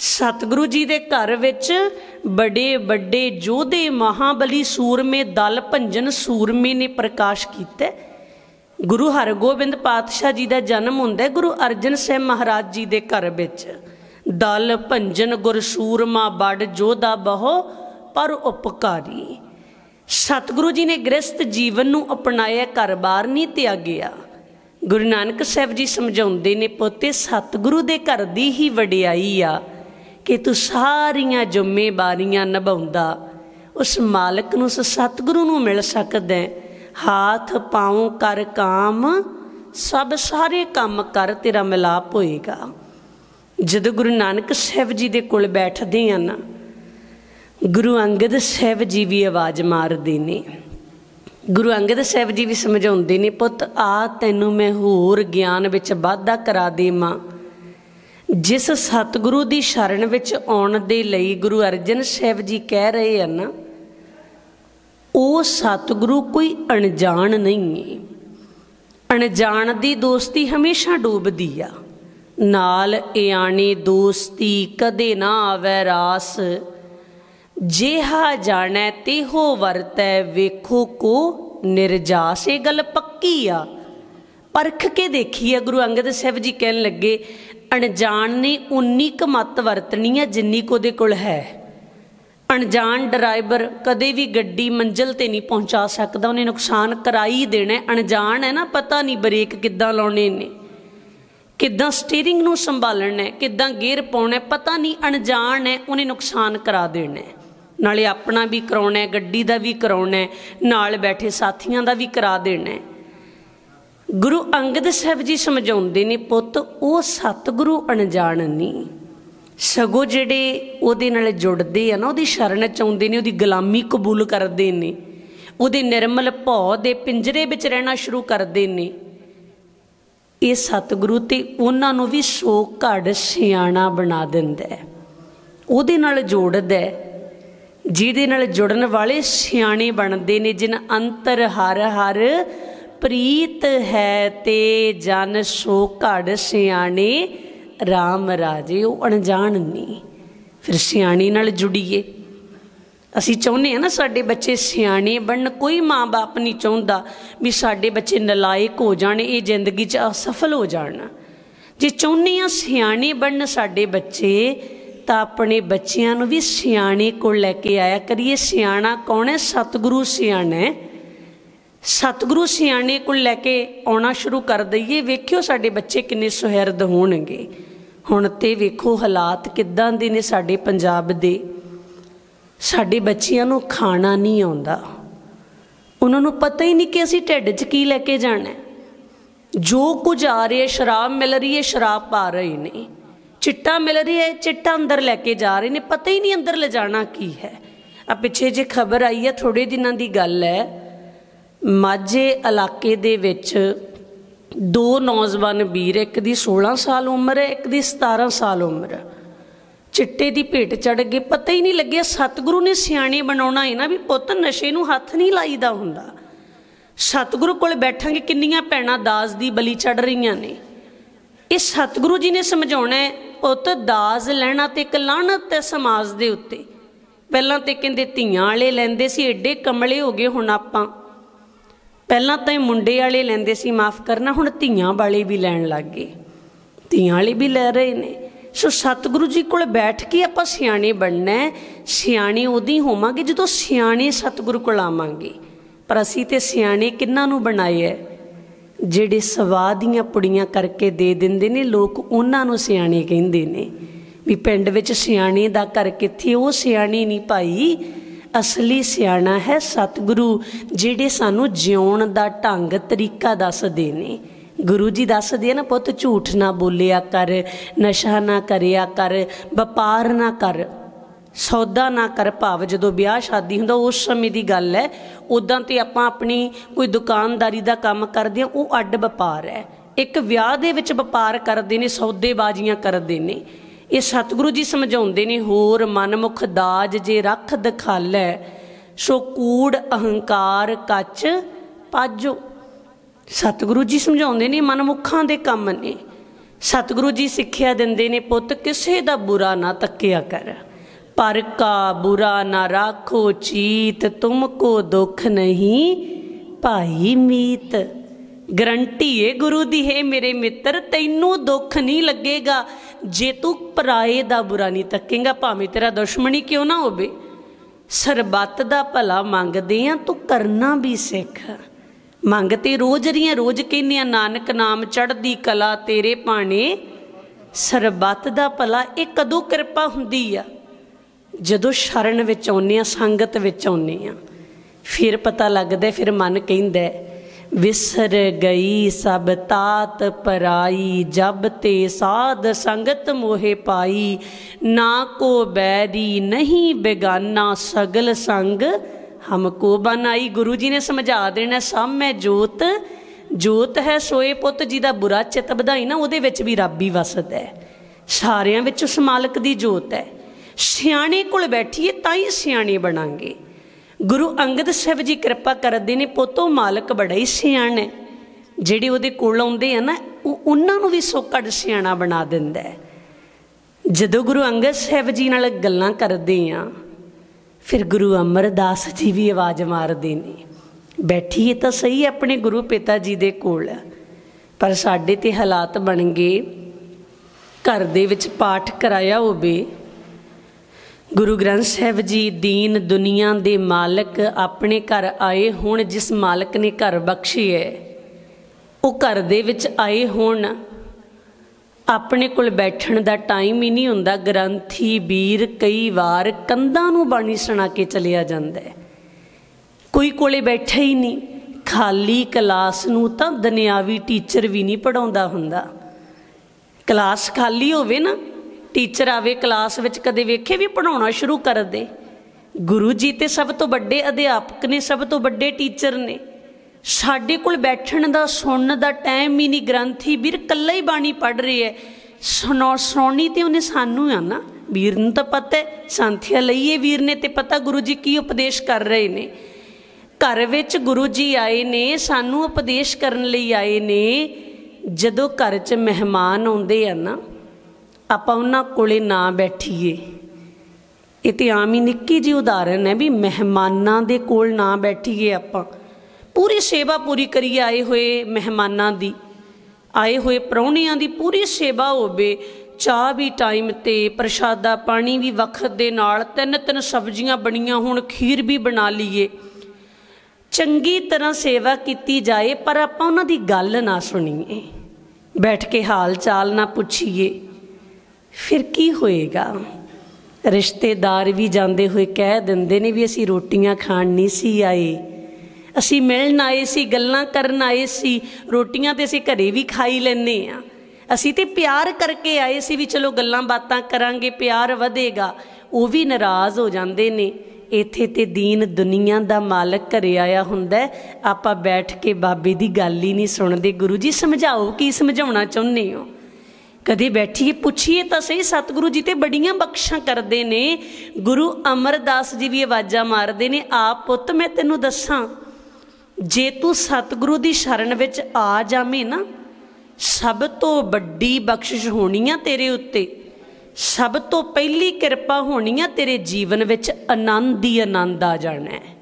ਸਤਿਗੁਰੂ ਜੀ ਦੇ ਘਰ ਵਿੱਚ ਬੜੇ ਵੱਡੇ ਜੋਧੇ ਮਹਾਬਲੀ ਸੂਰਮੇ ਦਲ ਭੰਜਨ ਸੂਰਮੇ ਨੇ ਪ੍ਰਕਾਸ਼ ਕੀਤਾ ਗੁਰੂ ਹਰਗੋਬਿੰਦ ਪਾਤਸ਼ਾਹ ਜੀ ਦਾ ਜਨਮ ਹੁੰਦਾ ਗੁਰੂ ਅਰਜਨ ਸਿੰਘ ਮਹਾਰਾਜ ਜੀ ਦੇ ਘਰ ਵਿੱਚ ਦਲ ਭੰਜਨ ਗੁਰ ਸੂਰਮਾ ਬੜ ਜੋਧਾ ਬਹੁ ਪਰ ਉਪਕਾਰੀ ਸਤਿਗੁਰੂ ਜੀ ਨੇ ਗ੍ਰਸਥ ਜੀਵਨ ਨੂੰ ਅਪਣਾਇਆ ਘਰ-ਬਾਰ ਨਹੀਂ ਤਿਆਗਿਆ ਗੁਰੂ ਨਾਨਕ ਸਾਹਿਬ ਜੀ ਸਮਝਾਉਂਦੇ ਨੇ ਪੋਤੇ ਸਤਿਗੁਰੂ ਦੇ ਘਰ ਦੀ ਹੀ ਵਡਿਆਈ ਆ ਕਿ ਤੂੰ ਸਾਰੀਆਂ ਜ਼ਿੰਮੇਵਾਰੀਆਂ ਨਿਭਾਉਂਦਾ ਉਸ ਮਾਲਕ ਨੂੰ ਉਸ ਸਤਿਗੁਰੂ ਨੂੰ ਮਿਲ ਸਕਦਾ ਹਾਥ ਪਾਉ ਕਰ ਕਾਮ ਸਭ ਸਾਰੇ ਕੰਮ ਕਰ ਤੇਰਾ ਮਿਲਾਪ ਹੋਏਗਾ ਜਦੋਂ ਗੁਰੂ ਨਾਨਕ ਸਾਹਿਬ ਜੀ ਦੇ ਕੋਲ ਬੈਠਦੇ ਆ ਨਾ ਗੁਰੂ ਅੰਗਦ ਸਾਹਿਬ ਜੀ ਵੀ ਆਵਾਜ਼ ਮਾਰਦੇ ਨੇ ਗੁਰੂ ਅੰਗਦ ਸਾਹਿਬ ਜੀ ਵੀ ਸਮਝਾਉਂਦੇ ਨੇ ਪੁੱਤ ਆ ਤੈਨੂੰ ਮੈਂ ਹੋਰ ਗਿਆਨ ਵਿੱਚ ਵਾਧਾ ਕਰਾ ਦੇਵਾਂ ਜਿਸ ਸਤਿਗੁਰੂ ਦੀ ਸ਼ਰਨ ਵਿੱਚ ਆਉਣ ਦੇ ਲਈ ਗੁਰੂ ਅਰਜਨ ਸਾਹਿਬ ਜੀ ਕਹਿ ਰਹੇ ਹਨ ਉਹ ਸਤਿਗੁਰੂ ਕੋਈ ਅਣਜਾਣ ਨਹੀਂ ਹੈ ਅਣਜਾਣ ਦੀ ਦੋਸਤੀ ਹਮੇਸ਼ਾ ਡੋਬਦੀ ਆ ਨਾਲ ਇਆਣੀ ਦੋਸਤੀ ਕਦੇ ਨਾ ਆਵੇ ਰਾਸ ਜਿਹਾ ਜਾਣੈ ਤੇ ਹੋ ਵਰਤੈ ਵੇਖੋ ਕੋ ਨਿਰਜਾਸ ਇਹ ਗੱਲ ਪੱਕੀ ਆ ਪਰਖ ਕੇ ਦੇਖੀ ਗੁਰੂ ਅੰਗਦ ਸਾਹਿਬ ਜੀ ਕਹਿਣ ਲੱਗੇ ਅਣਜਾਣ ਨੇ ਉਨੀ ਕੁ ਮਤ ਵਰਤਣੀ ਹੈ ਜਿੰਨੀ ਕੋ ਦੇ ਕੋਲ ਹੈ ਅਣਜਾਣ ਡਰਾਈਵਰ ਕਦੇ ਵੀ ਗੱਡੀ ਮੰਜ਼ਲ ਤੇ ਨਹੀਂ ਪਹੁੰਚਾ ਸਕਦਾ ਉਹਨੇ ਨੁਕਸਾਨ ਕਰਾਈ ਦੇਣਾ ਅਣਜਾਣ ਹੈ ਨਾ ਪਤਾ ਨਹੀਂ ਬ੍ਰੇਕ ਕਿੱਦਾਂ ਲਾਉਣੇ ਨੇ ਕਿੱਦਾਂ ਸਟੀering ਨੂੰ ਸੰਭਾਲਣਾ ਹੈ ਕਿੱਦਾਂ ਗੇਅਰ ਪਾਉਣਾ ਪਤਾ ਨਹੀਂ ਅਣਜਾਣ ਹੈ ਉਹਨੇ ਨੁਕਸਾਨ ਕਰਾ ਦੇਣਾ ਨਾਲੇ ਆਪਣਾ ਵੀ ਕਰਾਉਣਾ ਗੱਡੀ ਦਾ ਵੀ ਕਰਾਉਣਾ ਨਾਲ ਬੈਠੇ ਸਾਥੀਆਂ ਦਾ ਵੀ ਕਰਾ ਦੇਣਾ ਗੁਰੂ ਅੰਗਦ ਸਾਹਿਬ ਜੀ ਸਮਝਾਉਂਦੇ ਨੇ ਪੁੱਤ ਉਹ ਸਤਿਗੁਰੂ ਅਣਜਾਣ ਨਹੀਂ ਸਗੋ ਜਿਹੜੇ ਉਹਦੇ ਨਾਲ ਜੁੜਦੇ ਆ ਨਾ ਉਹਦੀ ਸ਼ਰਨ ਚ ਆਉਂਦੇ ਨੇ ਉਹਦੀ ਗੁਲਾਮੀ ਕਬੂਲ ਕਰਦੇ ਨੇ ਉਹਦੇ ਨਿਰਮਲ ਭੌ ਦੇ ਪਿੰਜਰੇ ਵਿੱਚ ਰਹਿਣਾ ਸ਼ੁਰੂ ਕਰਦੇ ਨੇ ਇਹ ਸਤਿਗੁਰੂ ਤੇ ਉਹਨਾਂ ਨੂੰ ਵੀ ਸੋ ਘੜ ਸਿਆਣਾ ਬਣਾ ਦਿੰਦਾ ਉਹਦੇ ਨਾਲ ਜੋੜਦਾ ਜਿਹਦੇ ਨਾਲ ਜੁੜਨ ਵਾਲੇ ਸਿਆਣੇ ਬਣਦੇ ਨੇ ਜਿਨ ਅੰਤਰ ਹਰ ਹਰ ਪ੍ਰੀਤ ਹੈ ਤੇ ਜਨ ਸੋ ਘੜ ਸਿਆਣੇ RAM ਰਾਜੇ ਉਹ ਅਣਜਾਣ ਨਹੀਂ ਫਿਰ ਸਿਆਣੀ ਨਾਲ ਜੁੜੀਏ ਅਸੀਂ ਚਾਹੁੰਦੇ ਆ ਨਾ ਸਾਡੇ ਬੱਚੇ ਸਿਆਣੇ ਬਣਨ ਕੋਈ ਮਾਂ-ਬਾਪ ਨਹੀਂ ਚਾਹੁੰਦਾ ਵੀ ਸਾਡੇ ਬੱਚੇ ਨਲਾਇਕ ਹੋ ਜਾਣ ਇਹ ਜ਼ਿੰਦਗੀ 'ਚ ਅਸਫਲ ਹੋ ਜਾਣ ਜੇ ਚਾਹੁੰਦੇ ਆ ਸਿਆਣੇ ਬਣਨ ਸਾਡੇ ਬੱਚੇ ਤਾਂ ਆਪਣੇ ਬੱਚਿਆਂ ਨੂੰ ਵੀ ਸਿਆਣੇ ਕੋਲ ਲੈ ਕੇ ਆਇਆ ਕਰੀਏ ਸਿਆਣਾ ਕੌਣ ਹੈ ਸਤਿਗੁਰੂ ਸਿਆਣਾ ਹੈ ਸਤਿਗੁਰੂ ਸਿਆਣੇ ਕੋਲ ਲੈ ਕੇ ਆਉਣਾ ਸ਼ੁਰੂ ਕਰ ਦਈਏ ਵੇਖਿਓ ਸਾਡੇ ਬੱਚੇ ਕਿੰਨੇ ਸੁਹਿਰਦ ਹੋਣਗੇ ਹੁਣ ਤੇ ਵੇਖੋ ਹਾਲਾਤ ਕਿੱਦਾਂ ਦੇ ਨੇ ਸਾਡੇ ਪੰਜਾਬ ਦੇ ਸਾਡੇ ਬੱਚਿਆਂ ਨੂੰ ਖਾਣਾ ਨਹੀਂ ਆਉਂਦਾ ਉਹਨਾਂ ਨੂੰ ਪਤਾ ਹੀ ਨਹੀਂ ਕਿ ਅਸੀਂ ਢਿੱਡ 'ਚ ਕੀ ਲੈ ਕੇ ਜਾਣਾ ਜੋ ਕੁਝ ਆ ਰਿਹਾ ਸ਼ਰਾਬ ਮਿਲ ਰਹੀ ਹੈ ਸ਼ਰਾਬ ਪਾ ਰਹੇ ਨੇ ਚਿੱਟਾ ਮਿਲ ਰਿਹਾ ਹੈ ਚਿੱਟਾ ਅੰਦਰ ਲੈ ਕੇ ਜਾ ਰਹੇ ਨੇ ਪਤਾ ਹੀ ਨਹੀਂ ਅੰਦਰ ਲਿਜਾਣਾ ਕੀ ਹੈ ਆ ਪਿੱਛੇ ਜੇ ਖਬਰ ਆਈ ਹੈ ਥੋੜੇ ਦਿਨਾਂ ਦੀ ਗੱਲ ਹੈ ਮਾਝੇ ਇਲਾਕੇ ਦੇ ਵਿੱਚ ਦੋ ਨੌਜਵਾਨ ਵੀਰ ਇੱਕ ਦੀ 16 ਸਾਲ ਉਮਰ ਹੈ ਇੱਕ ਦੀ 17 ਸਾਲ ਉਮਰ ਹੈ ਚਿੱਟੇ ਦੀ ਭੇਟ ਚੜ ਗਏ ਪਤਾ ਹੀ ਨਹੀਂ ਲੱਗਿਆ ਸਤਿਗੁਰੂ ਨੇ ਸਿਆਣੇ ਬਣਾਉਣਾ ਹੈ ਨਾ ਵੀ ਪੁੱਤ ਨਸ਼ੇ ਨੂੰ ਹੱਥ ਨਹੀਂ ਲਾਈਦਾ ਹੁੰਦਾ ਸਤਿਗੁਰੂ ਕੋਲ ਬੈਠਾਂਗੇ ਕਿੰਨੀਆਂ ਪੈਣਾ ਦਾਸ ਦੀ ਬਲੀ ਚੜ ਰਹੀਆਂ ਨੇ ਇਹ ਸਤਿਗੁਰੂ ਜੀ ਨੇ ਸਮਝਾਉਣਾ ਹੈ ਪੁੱਤ ਦਾਸ ਲੈਣਾ ਤੇ ਇੱਕ ਲਾਹਨਤ ਤੇ ਸਮਾਜ ਦੇ ਉੱਤੇ ਪਹਿਲਾਂ ਤੇ ਕਹਿੰਦੇ ਧੀਆਂ ਵਾਲੇ ਲੈਂਦੇ ਸੀ ਐਡੇ ਕਮਲੇ ਹੋ ਗਏ ਹੁਣ ਆਪਾਂ ਪਹਿਲਾਂ ਤਾਂ ਇਹ ਮੁੰਡੇ ਵਾਲੇ ਲੈਂਦੇ ਸੀ ਮਾਫ ਕਰਨਾ ਹੁਣ ਧੀਆਂ ਵਾਲੇ ਵੀ ਲੈਣ ਲੱਗ ਗਏ ਧੀਆਂ ਵਾਲੇ ਵੀ ਲੈ ਰਹੇ ਨੇ ਸੋ ਸਤਿਗੁਰੂ ਜੀ ਕੋਲ ਬੈਠ ਕੇ ਆਪਾਂ ਸਿਆਣੇ ਬਣਨਾ ਸਿਆਣੇ ਉਹਦੀ ਹੋਵਾਂਗੇ ਜਦੋਂ ਸਿਆਣੇ ਸਤਿਗੁਰੂ ਕੋਲ ਆਵਾਂਗੇ ਪਰ ਅਸੀਂ ਤੇ ਸਿਆਣੇ ਕਿੰਨਾਂ ਨੂੰ ਬਣਾਏ ਐ ਜਿਹੜੇ ਸਵਾਹ ਦੀਆਂ ਪੁੜੀਆਂ ਕਰਕੇ ਦੇ ਦਿੰਦੇ ਨੇ ਲੋਕ ਉਹਨਾਂ ਨੂੰ ਸਿਆਣੇ ਕਹਿੰਦੇ ਨੇ ਵੀ ਪਿੰਡ ਵਿੱਚ ਸਿਆਣੇ ਦਾ ਕਰ ਕਿੱਥੇ ਉਹ ਸਿਆਣੀ ਨਹੀਂ ਭਾਈ ਅਸਲੀ ਸਿਆਣਾ ਹੈ ਸਤਿਗੁਰੂ ਜਿਹੜੇ ਸਾਨੂੰ ਜਿਉਣ ਦਾ ਢੰਗ ਤਰੀਕਾ ਦੱਸਦੇ ਨੇ ਗੁਰੂ ਜੀ ਦੱਸਦੇ ਆ ਨਾ ਪੁੱਤ ਝੂਠ ਨਾ ਬੋਲਿਆ ਕਰ ਨਸ਼ਾ ਨਾ ਕਰਿਆ ਕਰ ਵਪਾਰ ਨਾ ਕਰ ਸੌਦਾ ਨਾ ਕਰ ਭਾਵ ਜਦੋਂ ਵਿਆਹ ਸ਼ਾਦੀ ਹੁੰਦਾ ਉਸ ਸਮੇਂ ਦੀ ਗੱਲ ਹੈ ਉਦਾਂ ਤੇ ਆਪਾਂ ਆਪਣੀ ਕੋਈ ਦੁਕਾਨਦਾਰੀ ਦਾ ਕੰਮ ਕਰਦੇ ਆ ਉਹ ਅੱਡ ਵਪਾਰ ਹੈ ਇੱਕ ਵਿਆਹ ਦੇ ਵਿੱਚ ਵਪਾਰ ਕਰਦੇ ਨੇ ਸੌਦੇਬਾਜ਼ੀਆਂ ਕਰਦੇ ਨੇ ਇਹ ਸਤਿਗੁਰੂ ਜੀ ਸਮਝਾਉਂਦੇ ਨੇ ਹੋਰ ਮਨਮੁਖ ਦਾਜ ਜੇ ਰੱਖ ਦਿਖਾਲੈ ਸੋ ਕੂੜ ਅਹੰਕਾਰ ਕੱਚ ਪਾਜੋ ਸਤਿਗੁਰੂ ਜੀ ਸਮਝਾਉਂਦੇ ਨੇ ਮਨਮੁਖਾਂ ਦੇ ਕੰਮ ਨੇ ਸਤਿਗੁਰੂ ਜੀ ਸਿੱਖਿਆ ਦਿੰਦੇ ਨੇ ਪੁੱਤ ਕਿਸੇ ਦਾ ਬੁਰਾ ਨਾ ਤੱਕਿਆ ਕਰ ਪਰ ਕਾ ਬੁਰਾ ਨਾ ਰੱਖੋ ਚੀਤ ਤੁਮ ਕੋ ਦੁੱਖ ਨਹੀਂ ਭਾਈ ਮੀਤ ਗਰੰਟੀ ਏ ਗੁਰੂ ਦੀ ਹੈ ਮੇਰੇ ਮਿੱਤਰ ਤੈਨੂੰ ਦੁੱਖ ਨਹੀਂ ਲੱਗੇਗਾ ਜੇ ਤੂੰ ਪਰਾਏ ਦਾ ਬੁਰਾ ਨਹੀਂ ਤੱਕੇਗਾ ਭਾਵੇਂ ਤੇਰਾ ਦੁਸ਼ਮਣੀ ਕਿਉਂ ਨਾ ਹੋਵੇ ਸਰਬੱਤ ਦਾ ਭਲਾ ਮੰਗਦੇ ਆ ਤੂੰ ਕਰਨਾ ਵੀ ਸਿੱਖ ਮੰਗ ਤੇ ਰੋਜ਼ ਰੀਆਂ ਰੋਜ਼ ਕਹਿੰਨੇ ਆ ਨਾਨਕ ਨਾਮ ਚੜ੍ਹਦੀ ਕਲਾ ਤੇਰੇ ਪਾਣੇ ਸਰਬੱਤ ਦਾ ਭਲਾ ਇਹ ਕਦੋਂ ਕਿਰਪਾ ਹੁੰਦੀ ਆ ਜਦੋਂ ਸ਼ਰਨ ਵਿੱਚ ਆਉਨੇ ਆ ਸੰਗਤ ਵਿੱਚ ਆਉਨੇ ਆ ਫਿਰ ਪਤਾ ਲੱਗਦਾ ਫਿਰ ਮਨ ਕਹਿੰਦਾ ਵਿਸਰ ਗਈ ਸਭ ਤਾਤ ਪਰਾਈ ਜਬ ਤੇ ਸਾਧ ਸੰਗਤ ਮੋਹਿ ਪਾਈ ਨਾ ਕੋ ਬੈਰੀ ਨਹੀਂ ਬੇਗਾਨਾ ਸਗਲ ਸੰਗ ਹਮ ਕੋ ਬਨਾਈ ਗੁਰੂ ਜੀ ਨੇ ਸਮਝਾ ਦੇਣਾ ਸਭ ਮੈਂ ਜੋਤ ਜੋਤ ਹੈ ਸੋਏ ਪੁੱਤ ਜੀ ਦਾ ਬੁਰਾ ਚਿਤ ਵਧਾਈ ਨਾ ਉਹਦੇ ਵਿੱਚ ਵੀ ਰੱਬ ਹੀ ਵਸਦਾ ਹੈ ਸਾਰਿਆਂ ਵਿੱਚ ਉਸ ਮਾਲਕ ਦੀ ਜੋਤ ਹੈ ਸਿਆਣੇ ਕੋਲ ਬੈਠੀਏ ਤਾਂ ਹੀ ਸਿਆਣੇ ਬਣਾਂਗੇ ਗੁਰੂ ਅੰਗਦ ਸਾਹਿਬ ਜੀ ਕਿਰਪਾ ਕਰਦੇ ਨੇ ਪੋਤੋ ਮਾਲਕ ਬੜਾ ਹੀ ਸਿਆਣਾ ਹੈ ਜਿਹੜੇ ਉਹਦੇ ਕੋਲ ਆਉਂਦੇ ਆ ਨਾ ਉਹ ਉਹਨਾਂ ਨੂੰ ਵੀ ਸੋਕੜ ਸਿਆਣਾ ਬਣਾ ਦਿੰਦਾ ਹੈ ਜਦੋਂ ਗੁਰੂ ਅੰਗਦ ਸਾਹਿਬ ਜੀ ਨਾਲ ਗੱਲਾਂ ਕਰਦੇ ਆ ਫਿਰ ਗੁਰੂ ਅਮਰਦਾਸ ਜੀ ਵੀ ਆਵਾਜ਼ ਮਾਰਦੇ ਨੇ ਬੈਠੀਏ ਤਾਂ ਸਹੀ ਆਪਣੇ ਗੁਰੂ ਪਿਤਾ ਜੀ ਦੇ ਕੋਲ ਪਰ ਸਾਡੇ ਤੇ ਹਾਲਾਤ ਬਣ ਗਏ ਘਰ ਦੇ ਵਿੱਚ ਪਾਠ ਕਰਾਇਆ ਹੋਵੇ ਗੁਰੂ ਗ੍ਰੰਥ ਸਾਹਿਬ ਜੀ ਦੀਨ ਦੁਨੀਆ ਦੇ ਮਾਲਕ ਆਪਣੇ ਘਰ ਆਏ ਹੁਣ ਜਿਸ ਮਾਲਕ ਨੇ ਘਰ ਬਖਸ਼ੀ ਹੈ ਉਹ ਘਰ ਦੇ ਵਿੱਚ ਆਏ ਹੁਣ ਆਪਣੇ ਕੋਲ ਬੈਠਣ ਦਾ ਟਾਈਮ ਹੀ ਨਹੀਂ ਹੁੰਦਾ ਗ੍ਰੰਥੀ ਵੀਰ ਕਈ ਵਾਰ ਕੰਧਾਂ ਨੂੰ ਬਾਣੀ ਸੁਣਾ ਕੇ ਚਲਿਆ ਜਾਂਦਾ ਹੈ ਕੋਈ ਕੋਲੇ ਬੈਠਾ ਹੀ ਨਹੀਂ ਖਾਲੀ ਕਲਾਸ ਨੂੰ ਤਾਂ ਦੁਨਿਆਵੀ ਟੀਚਰ ਵੀ ਨਹੀਂ ਪੜਾਉਂਦਾ ਹੁੰਦਾ ਕਲਾਸ ਖਾਲੀ ਹੋਵੇ ਨਾ ਟੀਚਰ ਆਵੇ ਕਲਾਸ ਵਿੱਚ ਕਦੇ ਵੇਖੇ ਵੀ ਪੜਾਉਣਾ ਸ਼ੁਰੂ ਕਰ ਦੇ ਗੁਰੂ ਜੀ ਤੇ ਸਭ ਤੋਂ ਵੱਡੇ ਅਧਿਆਪਕ ਨੇ ਸਭ ਤੋਂ ਵੱਡੇ ਟੀਚਰ ਨੇ ਸਾਡੇ ਕੋਲ ਬੈਠਣ ਦਾ ਸੁਣਨ ਦਾ ਟਾਈਮ ਹੀ ਨਹੀਂ ਗ੍ਰੰਥੀ ਵੀਰ ਕੱਲਾ ਹੀ ਬਾਣੀ ਪੜ ਰਹੀ ਹੈ ਸੁਣੋ ਸੁਣੀ ਤੇ ਉਹਨੇ ਸਾਨੂੰ ਆ ਨਾ ਵੀਰ ਨੂੰ ਤਾਂ ਪਤਾ ਹੈ ਸੰਥਿਆ ਲਈਏ ਵੀਰ ਨੇ ਤੇ ਪਤਾ ਗੁਰੂ ਜੀ ਕੀ ਉਪਦੇਸ਼ ਕਰ ਰਹੇ ਨੇ ਘਰ ਵਿੱਚ ਗੁਰੂ ਜੀ ਆਏ ਨੇ ਸਾਨੂੰ ਉਪਦੇਸ਼ ਕਰਨ ਲਈ ਆਏ ਨੇ ਜਦੋਂ ਘਰ 'ਚ ਮਹਿਮਾਨ ਆਉਂਦੇ ਆ ਨਾ ਆਪਾਂ ਉਹਨਾਂ ਕੋਲੇ ਨਾ ਬੈਠੀਏ ਇਹ ਤੇ ਆਮ ਹੀ ਨਿੱਕੀ ਜੀ ਉਦਾਹਰਨ ਹੈ ਵੀ ਮਹਿਮਾਨਾਂ ਦੇ ਕੋਲ ਨਾ ਬੈਠੀਏ ਆਪਾਂ ਪੂਰੀ ਸੇਵਾ ਪੂਰੀ ਕਰੀਏ ਆਏ ਹੋਏ ਮਹਿਮਾਨਾਂ ਦੀ ਆਏ ਹੋਏ ਪ੍ਰਾਹੁਣਿਆਂ ਦੀ ਪੂਰੀ ਸੇਵਾ ਹੋਵੇ ਚਾਹ ਵੀ ਟਾਈਮ ਤੇ ਪ੍ਰਸ਼ਾਦਾ ਪਾਣੀ ਵੀ ਵਕਤ ਦੇ ਨਾਲ ਤਿੰਨ ਤਿੰਨ ਸਬਜ਼ੀਆਂ ਬਣੀਆਂ ਹੁਣ ਖੀਰ ਵੀ ਬਣਾ ਲਈਏ ਚੰਗੀ ਤਰ੍ਹਾਂ ਸੇਵਾ ਕੀਤੀ ਜਾਏ ਪਰ ਆਪਾਂ ਉਹਨਾਂ ਦੀ ਗੱਲ ਨਾ ਸੁਣੀਏ ਬੈਠ ਕੇ ਹਾਲ ਚਾਲ ਨਾ ਪੁੱਛੀਏ ਫਿਰ ਕੀ ਹੋਏਗਾ ਰਿਸ਼ਤੇਦਾਰ ਵੀ ਜਾਂਦੇ ਹੋਏ ਕਹਿ ਦਿੰਦੇ ਨੇ ਵੀ ਅਸੀਂ ਰੋਟੀਆਂ ਖਾਣ ਨਹੀਂ ਸੀ ਆਏ ਅਸੀਂ ਮਿਲਣ ਆਏ ਸੀ ਗੱਲਾਂ ਕਰਨ ਆਏ ਸੀ ਰੋਟੀਆਂ ਤੇ ਅਸੀਂ ਘਰੇ ਵੀ ਖਾਈ ਲੈਨੇ ਆ ਅਸੀਂ ਤੇ ਪਿਆਰ ਕਰਕੇ ਆਏ ਸੀ ਵੀ ਚਲੋ ਗੱਲਾਂ ਬਾਤਾਂ ਕਰਾਂਗੇ ਪਿਆਰ ਵਧੇਗਾ ਉਹ ਵੀ ਨਾਰਾਜ਼ ਹੋ ਜਾਂਦੇ ਨੇ ਇੱਥੇ ਤੇ ਦੀਨ ਦੁਨੀਆ ਦਾ ਮਾਲਕ ਘਰੇ ਆਇਆ ਹੁੰਦਾ ਆਪਾਂ ਬੈਠ ਕੇ ਬਾਬੇ ਦੀ ਗੱਲ ਹੀ ਨਹੀਂ ਸੁਣਦੇ ਗੁਰੂ ਜੀ ਸਮਝਾਓ ਕੀ ਸਮਝਾਉਣਾ ਚਾਹੁੰਦੇ ਹੋ ਕਦੇ ਬੈਠੀਏ ਪੁੱਛੀਏ ਤਾਂ ਸਹੀ ਸਤਿਗੁਰੂ ਜੀ ਤੇ ਬੜੀਆਂ ਬਖਸ਼ਾਂ ਕਰਦੇ ਨੇ ਗੁਰੂ ਅਮਰਦਾਸ ਜੀ ਵੀ ਆਵਾਜ਼ਾਂ ਮਾਰਦੇ ਨੇ ਆ ਪੁੱਤ ਮੈਂ ਤੈਨੂੰ ਦੱਸਾਂ ਜੇ ਤੂੰ ਸਤਿਗੁਰੂ ਦੀ ਸ਼ਰਨ ਵਿੱਚ ਆ ਜਾਵੇਂ ਨਾ ਸਭ ਤੋਂ ਵੱਡੀ ਬਖਸ਼ਿਸ਼ ਹੋਣੀ ਆ ਤੇਰੇ ਉੱਤੇ ਸਭ ਤੋਂ ਪਹਿਲੀ ਕਿਰਪਾ ਹੋਣੀ ਆ ਤੇਰੇ ਜੀਵਨ ਵਿੱਚ ਆਨੰਦ ਹੀ ਆਨੰਦ ਆ ਜਾਣਾ ਹੈ